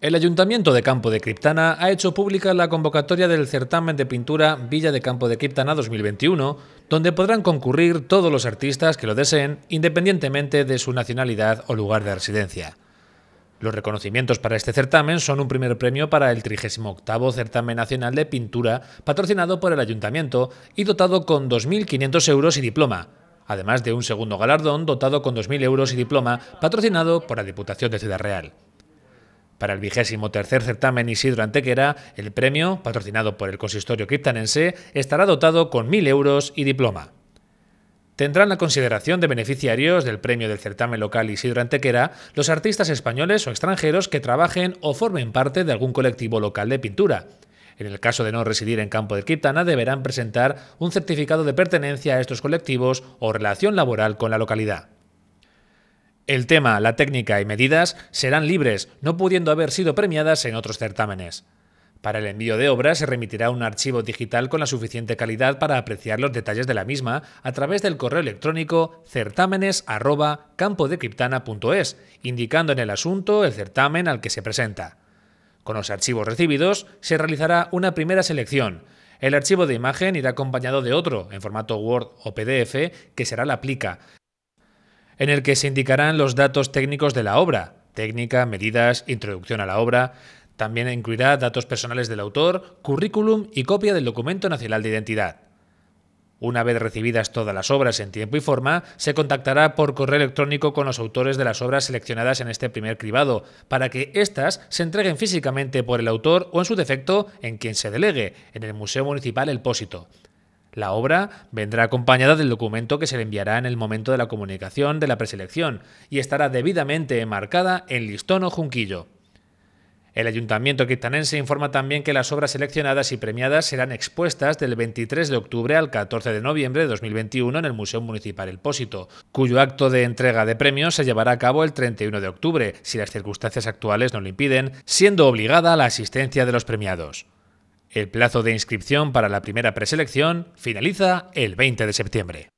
El Ayuntamiento de Campo de Criptana ha hecho pública la convocatoria del certamen de pintura Villa de Campo de Criptana 2021, donde podrán concurrir todos los artistas que lo deseen, independientemente de su nacionalidad o lugar de residencia. Los reconocimientos para este certamen son un primer premio para el 38 Certamen Nacional de Pintura, patrocinado por el Ayuntamiento y dotado con 2.500 euros y diploma, además de un segundo galardón dotado con 2.000 euros y diploma, patrocinado por la Diputación de Ciudad Real para el vigésimo tercer certamen Isidro Antequera, el premio, patrocinado por el consistorio criptanense, estará dotado con 1.000 euros y diploma tendrán la consideración de beneficiarios del premio del certamen local Isidro Antequera los artistas españoles o extranjeros que trabajen o formen parte de algún colectivo local de pintura. En el caso de no residir en campo de Quintana, deberán presentar un certificado de pertenencia a estos colectivos o relación laboral con la localidad. El tema, la técnica y medidas serán libres, no pudiendo haber sido premiadas en otros certámenes. Para el envío de obras se remitirá un archivo digital con la suficiente calidad para apreciar los detalles de la misma a través del correo electrónico certámenes.campodecriptana.es, indicando en el asunto el certamen al que se presenta. Con los archivos recibidos se realizará una primera selección. El archivo de imagen irá acompañado de otro en formato Word o PDF que será la plica, en el que se indicarán los datos técnicos de la obra, técnica, medidas, introducción a la obra. También incluirá datos personales del autor, currículum y copia del documento nacional de identidad. Una vez recibidas todas las obras en tiempo y forma, se contactará por correo electrónico con los autores de las obras seleccionadas en este primer cribado, para que éstas se entreguen físicamente por el autor o, en su defecto, en quien se delegue, en el Museo Municipal El Pósito, la obra vendrá acompañada del documento que se le enviará en el momento de la comunicación de la preselección y estará debidamente enmarcada en listón o junquillo. El ayuntamiento quitanense informa también que las obras seleccionadas y premiadas serán expuestas del 23 de octubre al 14 de noviembre de 2021 en el Museo Municipal El Pósito, cuyo acto de entrega de premios se llevará a cabo el 31 de octubre, si las circunstancias actuales no lo impiden, siendo obligada la asistencia de los premiados. El plazo de inscripción para la primera preselección finaliza el 20 de septiembre.